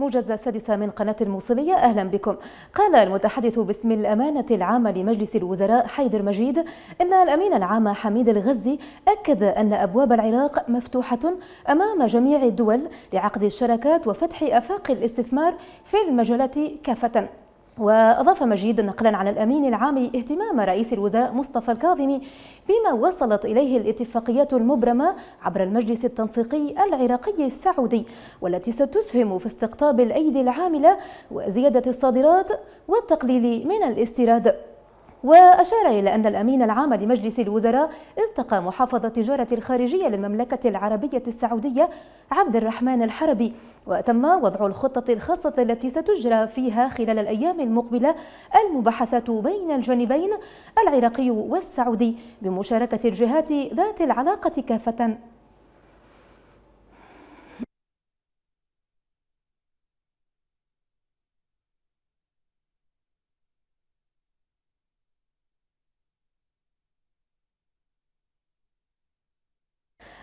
موجز السادسة من قناة الموصلية أهلا بكم قال المتحدث باسم الأمانة العامة لمجلس الوزراء حيدر مجيد إن الأمين العام حميد الغزي أكد أن أبواب العراق مفتوحة أمام جميع الدول لعقد الشراكات وفتح أفاق الاستثمار في المجالات كافة وأضاف مجيد نقلا عن الأمين العام اهتمام رئيس الوزراء مصطفى الكاظمي بما وصلت إليه الاتفاقيات المبرمة عبر المجلس التنسيقي العراقي السعودي والتي ستسهم في استقطاب الأيدي العاملة وزيادة الصادرات والتقليل من الاستيراد وأشار إلى أن الأمين العام لمجلس الوزراء التقى محافظ التجارة الخارجية للمملكة العربية السعودية عبد الرحمن الحربي وتم وضع الخطة الخاصة التي ستجرى فيها خلال الأيام المقبلة المباحثات بين الجانبين العراقي والسعودي بمشاركة الجهات ذات العلاقة كافة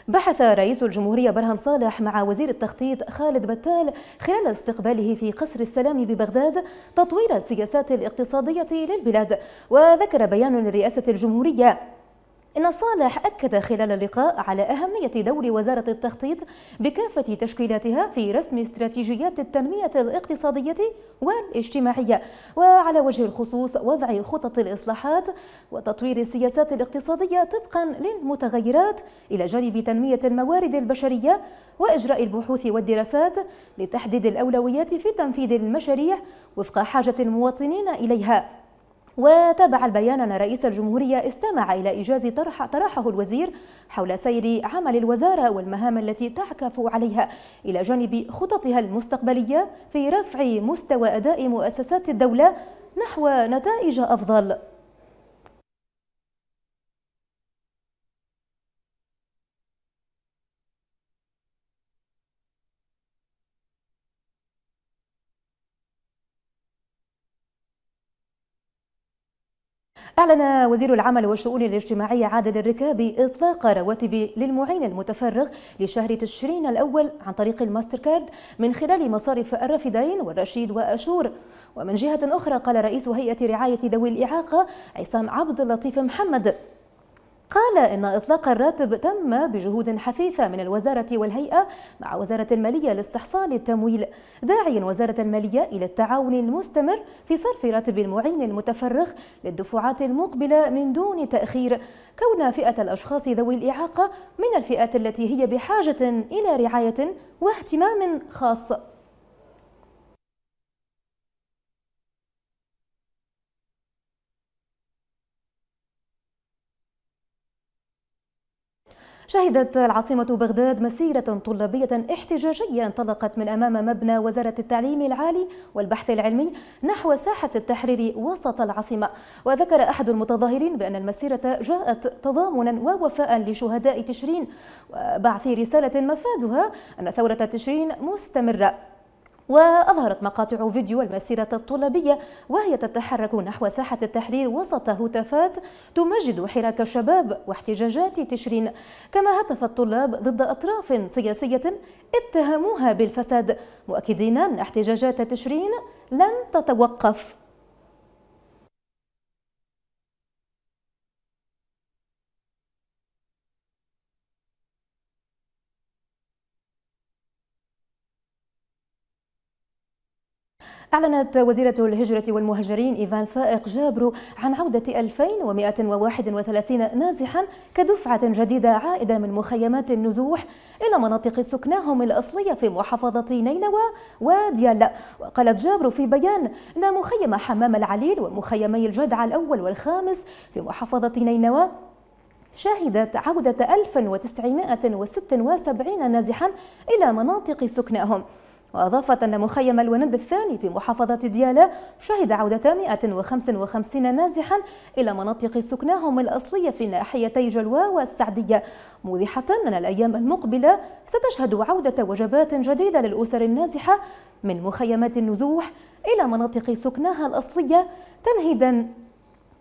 بحث رئيس الجمهورية برهم صالح مع وزير التخطيط خالد بتال خلال استقباله في قصر السلام ببغداد تطوير السياسات الاقتصادية للبلاد وذكر بيان لرئاسة الجمهورية إن صالح أكد خلال اللقاء على أهمية دور وزارة التخطيط بكافة تشكيلاتها في رسم استراتيجيات التنمية الاقتصادية والاجتماعية وعلى وجه الخصوص وضع خطط الإصلاحات وتطوير السياسات الاقتصادية طبقا للمتغيرات إلى جانب تنمية الموارد البشرية وإجراء البحوث والدراسات لتحديد الأولويات في تنفيذ المشاريع وفق حاجة المواطنين إليها وتابع البيان أن رئيس الجمهورية استمع إلى إيجاز طرح طرحه الوزير حول سير عمل الوزارة والمهام التي تعكف عليها إلى جانب خططها المستقبلية في رفع مستوى أداء مؤسسات الدولة نحو نتائج أفضل أعلن وزير العمل والشؤون الاجتماعية عادل الركابي إطلاق رواتب للمعين المتفرغ لشهر تشرين الأول عن طريق الماستر كارد من خلال مصارف الرافدين والرشيد وأشور ومن جهة أخرى قال رئيس هيئة رعاية ذوي الإعاقة عصام عبد اللطيف محمد قال إن إطلاق الراتب تم بجهود حثيثة من الوزارة والهيئة مع وزارة المالية لاستحصال التمويل داعيا وزارة المالية إلى التعاون المستمر في صرف راتب المعين المتفرغ للدفعات المقبلة من دون تأخير كون فئة الأشخاص ذوي الإعاقة من الفئات التي هي بحاجة إلى رعاية واهتمام خاص شهدت العاصمة بغداد مسيرة طلابية احتجاجية انطلقت من أمام مبنى وزارة التعليم العالي والبحث العلمي نحو ساحة التحرير وسط العاصمة وذكر أحد المتظاهرين بأن المسيرة جاءت تضامنا ووفاء لشهداء تشرين وبعث رسالة مفادها أن ثورة تشرين مستمرة وأظهرت مقاطع فيديو المسيرة الطلابية وهي تتحرك نحو ساحة التحرير وسط هتافات تمجد حراك الشباب واحتجاجات تشرين كما هتف الطلاب ضد أطراف سياسية اتهموها بالفساد مؤكدين أن احتجاجات تشرين لن تتوقف أعلنت وزيرة الهجرة والمهاجرين إيفان فائق جابرو عن عودة 2131 نازحا كدفعة جديدة عائدة من مخيمات النزوح إلى مناطق سكناهم الأصلية في محافظة نينوى وديالا وقالت جابرو في بيان أن مخيم حمام العليل ومخيمي الجدع الأول والخامس في محافظة نينوى شهدت عودة 1976 نازحا إلى مناطق سكناهم وأضافت أن مخيم الوند الثاني في محافظة ديالى شهد عودة 155 نازحا إلى مناطق سكناهم الأصلية في ناحيتي جلوى والسعدية موضحة أن الأيام المقبلة ستشهد عودة وجبات جديدة للأسر النازحة من مخيمات النزوح إلى مناطق سكناها الأصلية تمهيدا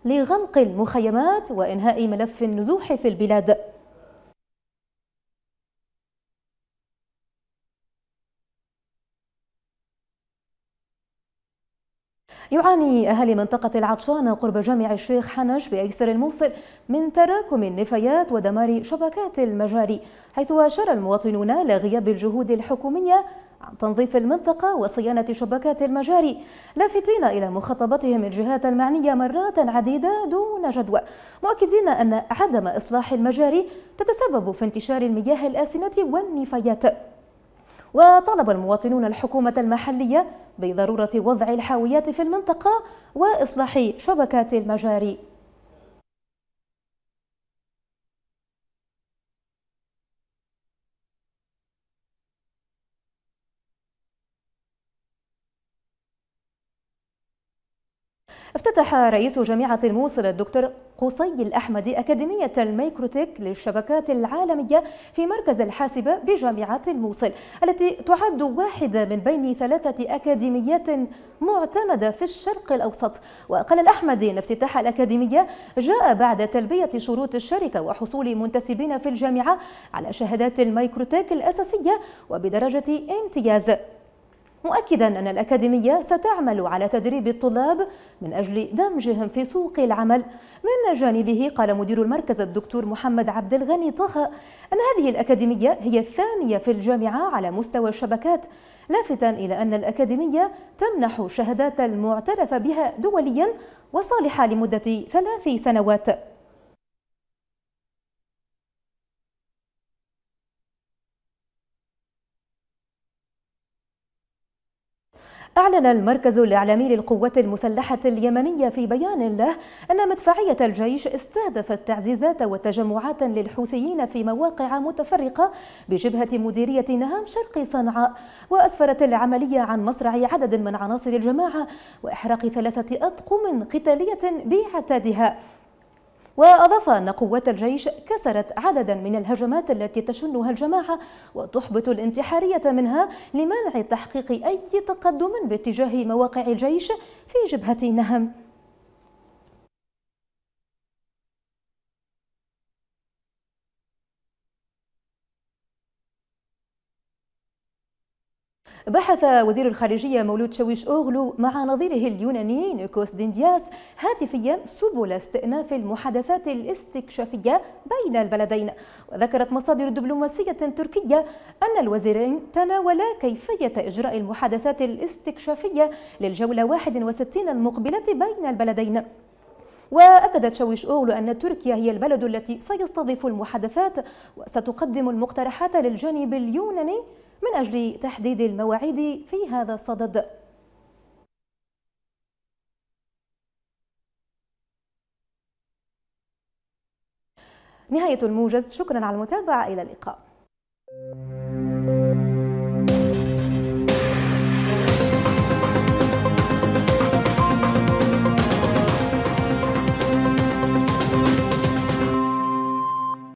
لغلق المخيمات وإنهاء ملف النزوح في البلاد يعاني أهالي منطقة العطشانة قرب جامع الشيخ حنش بأيسر الموصل من تراكم النفايات ودمار شبكات المجاري حيث أشار المواطنون لغياب الجهود الحكومية عن تنظيف المنطقة وصيانة شبكات المجاري لافتين إلى مخاطبتهم الجهات المعنية مرات عديدة دون جدوى مؤكدين أن عدم إصلاح المجاري تتسبب في انتشار المياه الآسنة والنفايات وطالب المواطنون الحكومة المحلية بضرورة وضع الحاويات في المنطقة وإصلاح شبكات المجاري افتتح رئيس جامعة الموصل الدكتور قصي الأحمدي أكاديمية الميكروتيك للشبكات العالمية في مركز الحاسبة بجامعة الموصل التي تعد واحدة من بين ثلاثة أكاديميات معتمدة في الشرق الأوسط وقال الأحمدي أن افتتاح الأكاديمية جاء بعد تلبية شروط الشركة وحصول منتسبين في الجامعة على شهادات الميكروتيك الأساسية وبدرجة امتياز مؤكدا أن الأكاديمية ستعمل على تدريب الطلاب من أجل دمجهم في سوق العمل من جانبه قال مدير المركز الدكتور محمد عبد الغني طه أن هذه الأكاديمية هي الثانية في الجامعة على مستوى الشبكات لافتا إلى أن الأكاديمية تمنح شهادات المعترف بها دوليا وصالحة لمدة ثلاث سنوات أعلن المركز الإعلامي للقوات المسلحة اليمنية في بيان له أن مدفعية الجيش استهدفت تعزيزات وتجمعات للحوثيين في مواقع متفرقة بجبهة مديرية نهام شرق صنعاء وأسفرت العملية عن مصرع عدد من عناصر الجماعة وإحراق ثلاثة أطقم قتالية بعتادها وأضاف أن قوات الجيش كسرت عددا من الهجمات التي تشنها الجماعة وتحبط الانتحارية منها لمنع تحقيق أي تقدم باتجاه مواقع الجيش في جبهة نهم بحث وزير الخارجية مولود شويش أوغلو مع نظيره اليوناني نيكوس ديندياس هاتفيا سبل استئناف المحادثات الاستكشافية بين البلدين وذكرت مصادر دبلوماسية تركية أن الوزيرين تناولا كيفية إجراء المحادثات الاستكشافية للجولة 61 المقبلة بين البلدين وأكدت شويش أوغلو أن تركيا هي البلد التي سيستضيف المحادثات وستقدم المقترحات للجانب اليوناني من أجل تحديد المواعيد في هذا الصدد نهاية الموجز شكرا على المتابعة إلى اللقاء